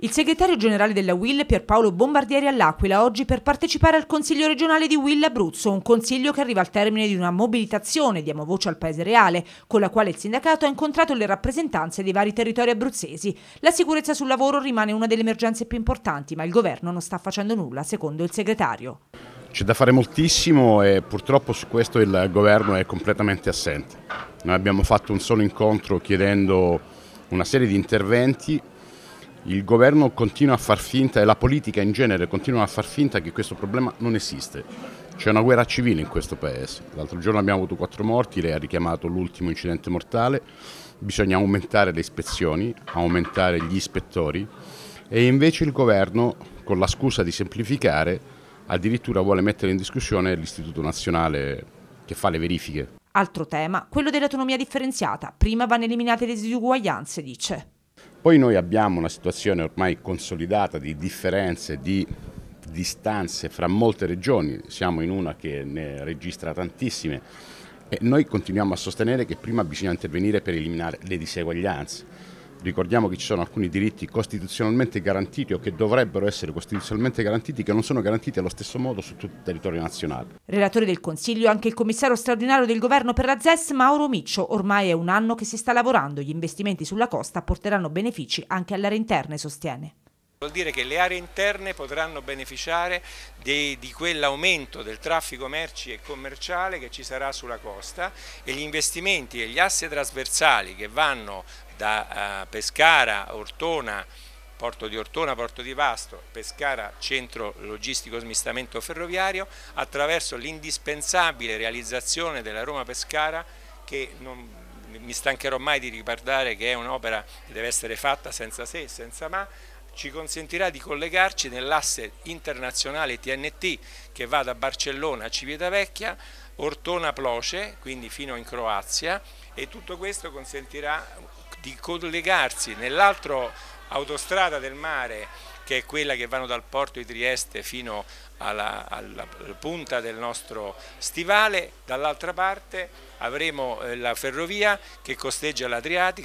Il segretario generale della Will Pierpaolo Bombardieri all'Aquila oggi per partecipare al Consiglio regionale di Will Abruzzo, un consiglio che arriva al termine di una mobilitazione, diamo voce al Paese Reale, con la quale il sindacato ha incontrato le rappresentanze dei vari territori abruzzesi. La sicurezza sul lavoro rimane una delle emergenze più importanti, ma il governo non sta facendo nulla, secondo il segretario. C'è da fare moltissimo e purtroppo su questo il governo è completamente assente. Noi abbiamo fatto un solo incontro chiedendo una serie di interventi il governo continua a far finta e la politica in genere continua a far finta che questo problema non esiste. C'è una guerra civile in questo paese. L'altro giorno abbiamo avuto quattro morti, lei ha richiamato l'ultimo incidente mortale. Bisogna aumentare le ispezioni, aumentare gli ispettori e invece il governo, con la scusa di semplificare, addirittura vuole mettere in discussione l'Istituto Nazionale che fa le verifiche. Altro tema, quello dell'autonomia differenziata. Prima vanno eliminate le disuguaglianze, dice. Poi noi abbiamo una situazione ormai consolidata di differenze, di distanze fra molte regioni, siamo in una che ne registra tantissime e noi continuiamo a sostenere che prima bisogna intervenire per eliminare le diseguaglianze Ricordiamo che ci sono alcuni diritti costituzionalmente garantiti o che dovrebbero essere costituzionalmente garantiti che non sono garantiti allo stesso modo su tutto il territorio nazionale. Relatore del Consiglio anche il commissario straordinario del governo per la ZES Mauro Miccio. Ormai è un anno che si sta lavorando, gli investimenti sulla costa porteranno benefici anche alle aree interne, sostiene. Vuol dire che le aree interne potranno beneficiare di, di quell'aumento del traffico merci e commerciale che ci sarà sulla costa e gli investimenti e gli assi trasversali che vanno da eh, Pescara, Ortona, Porto di Ortona, Porto di Vasto, Pescara, centro logistico smistamento ferroviario, attraverso l'indispensabile realizzazione della Roma-Pescara che non mi stancherò mai di ricordare che è un'opera che deve essere fatta senza se e senza ma, ci consentirà di collegarci nell'asse internazionale TNT che va da Barcellona a Civitavecchia, Ortona-Ploce, quindi fino in Croazia e tutto questo consentirà di collegarsi nell'altra autostrada del mare che è quella che vanno dal porto di Trieste fino alla, alla, alla punta del nostro stivale, dall'altra parte avremo eh, la ferrovia che costeggia l'Adriatica